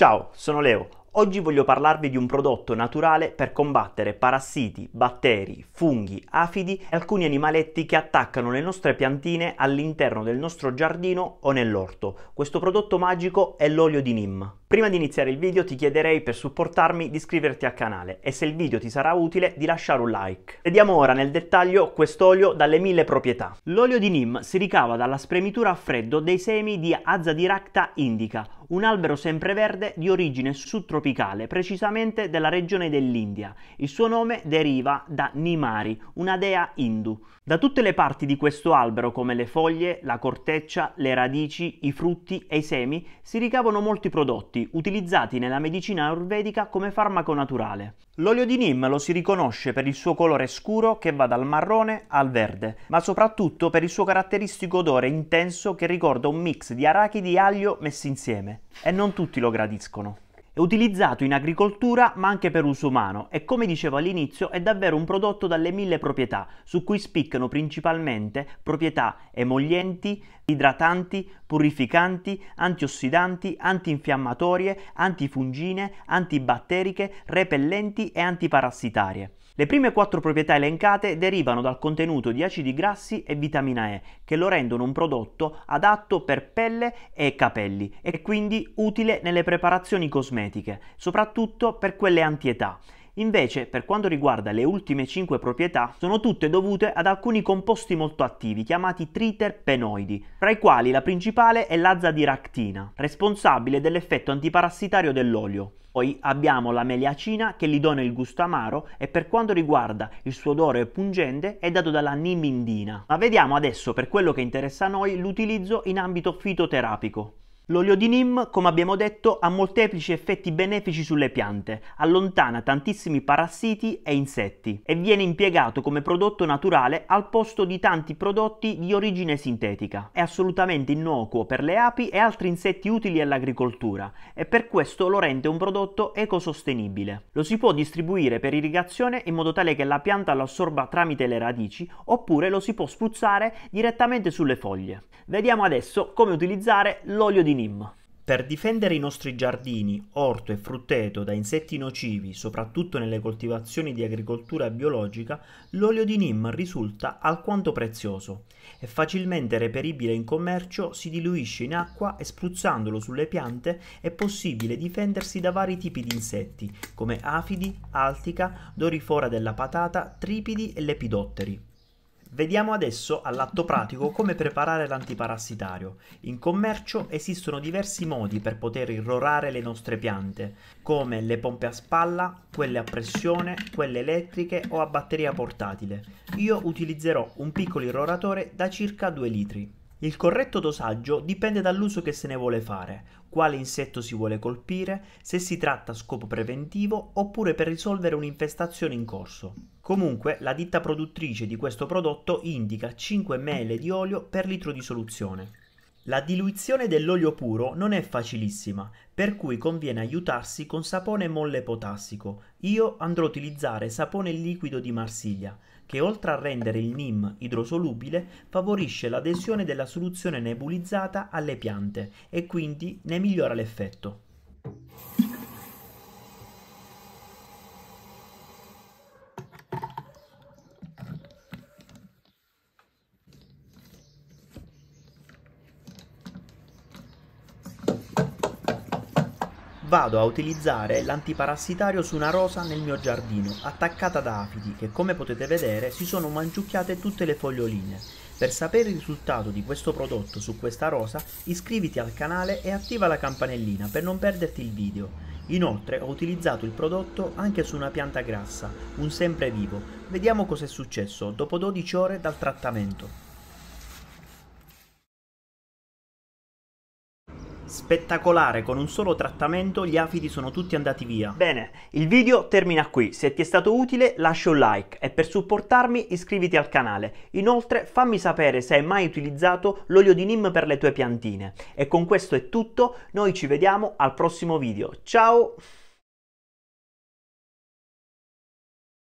Ciao, sono Leo. Oggi voglio parlarvi di un prodotto naturale per combattere parassiti, batteri, funghi, afidi e alcuni animaletti che attaccano le nostre piantine all'interno del nostro giardino o nell'orto. Questo prodotto magico è l'olio di Nim. Prima di iniziare il video ti chiederei per supportarmi di iscriverti al canale e se il video ti sarà utile di lasciare un like. Vediamo ora nel dettaglio quest'olio dalle mille proprietà. L'olio di Nim si ricava dalla spremitura a freddo dei semi di Azadiracta indica, un albero sempreverde di origine subtropicale, precisamente della regione dell'India. Il suo nome deriva da Nimari, una dea hindu. Da tutte le parti di questo albero, come le foglie, la corteccia, le radici, i frutti e i semi, si ricavano molti prodotti prodotti utilizzati nella medicina ayurvedica come farmaco naturale. L'olio di Nim lo si riconosce per il suo colore scuro che va dal marrone al verde, ma soprattutto per il suo caratteristico odore intenso che ricorda un mix di arachidi e aglio messi insieme. E non tutti lo gradiscono. È utilizzato in agricoltura ma anche per uso umano e come dicevo all'inizio è davvero un prodotto dalle mille proprietà, su cui spiccano principalmente proprietà emollienti, idratanti, purificanti, antiossidanti, antinfiammatorie, antifungine, antibatteriche, repellenti e antiparassitarie. Le prime quattro proprietà elencate derivano dal contenuto di acidi grassi e vitamina E, che lo rendono un prodotto adatto per pelle e capelli e quindi utile nelle preparazioni cosmetiche, soprattutto per quelle antietà. Invece, per quanto riguarda le ultime 5 proprietà, sono tutte dovute ad alcuni composti molto attivi, chiamati triterpenoidi, tra i quali la principale è l'azadiractina, responsabile dell'effetto antiparassitario dell'olio. Poi abbiamo la meliacina che gli dona il gusto amaro e per quanto riguarda il suo odore pungente è dato dalla nimindina. Ma vediamo adesso per quello che interessa a noi l'utilizzo in ambito fitoterapico. L'olio di Nim, come abbiamo detto, ha molteplici effetti benefici sulle piante, allontana tantissimi parassiti e insetti e viene impiegato come prodotto naturale al posto di tanti prodotti di origine sintetica. È assolutamente innocuo per le api e altri insetti utili all'agricoltura e per questo lo rende un prodotto ecosostenibile. Lo si può distribuire per irrigazione in modo tale che la pianta lo assorba tramite le radici oppure lo si può spruzzare direttamente sulle foglie. Vediamo adesso come utilizzare l'olio di Nim enigma. Per difendere i nostri giardini, orto e frutteto da insetti nocivi, soprattutto nelle coltivazioni di agricoltura biologica, l'olio di Nim risulta alquanto prezioso. È facilmente reperibile in commercio, si diluisce in acqua e spruzzandolo sulle piante è possibile difendersi da vari tipi di insetti, come afidi, altica, dorifora della patata, tripidi e lepidotteri. Vediamo adesso all'atto pratico come preparare l'antiparassitario. In commercio esistono diversi modi per poter irrorare le nostre piante, come le pompe a spalla, quelle a pressione, quelle elettriche o a batteria portatile. Io utilizzerò un piccolo irroratore da circa 2 litri. Il corretto dosaggio dipende dall'uso che se ne vuole fare, quale insetto si vuole colpire, se si tratta a scopo preventivo oppure per risolvere un'infestazione in corso. Comunque, la ditta produttrice di questo prodotto indica 5 ml di olio per litro di soluzione. La diluizione dell'olio puro non è facilissima, per cui conviene aiutarsi con sapone molle potassico. Io andrò a utilizzare sapone liquido di Marsiglia che oltre a rendere il NIM idrosolubile favorisce l'adesione della soluzione nebulizzata alle piante e quindi ne migliora l'effetto. vado a utilizzare l'antiparassitario su una rosa nel mio giardino, attaccata da afidi che come potete vedere si sono mangiucchiate tutte le foglioline. Per sapere il risultato di questo prodotto su questa rosa iscriviti al canale e attiva la campanellina per non perderti il video. Inoltre ho utilizzato il prodotto anche su una pianta grassa, un semprevivo. Vediamo cos'è successo dopo 12 ore dal trattamento. Spettacolare, con un solo trattamento gli afidi sono tutti andati via. Bene, il video termina qui. Se ti è stato utile lascia un like e per supportarmi iscriviti al canale. Inoltre fammi sapere se hai mai utilizzato l'olio di Nim per le tue piantine. E con questo è tutto, noi ci vediamo al prossimo video. Ciao!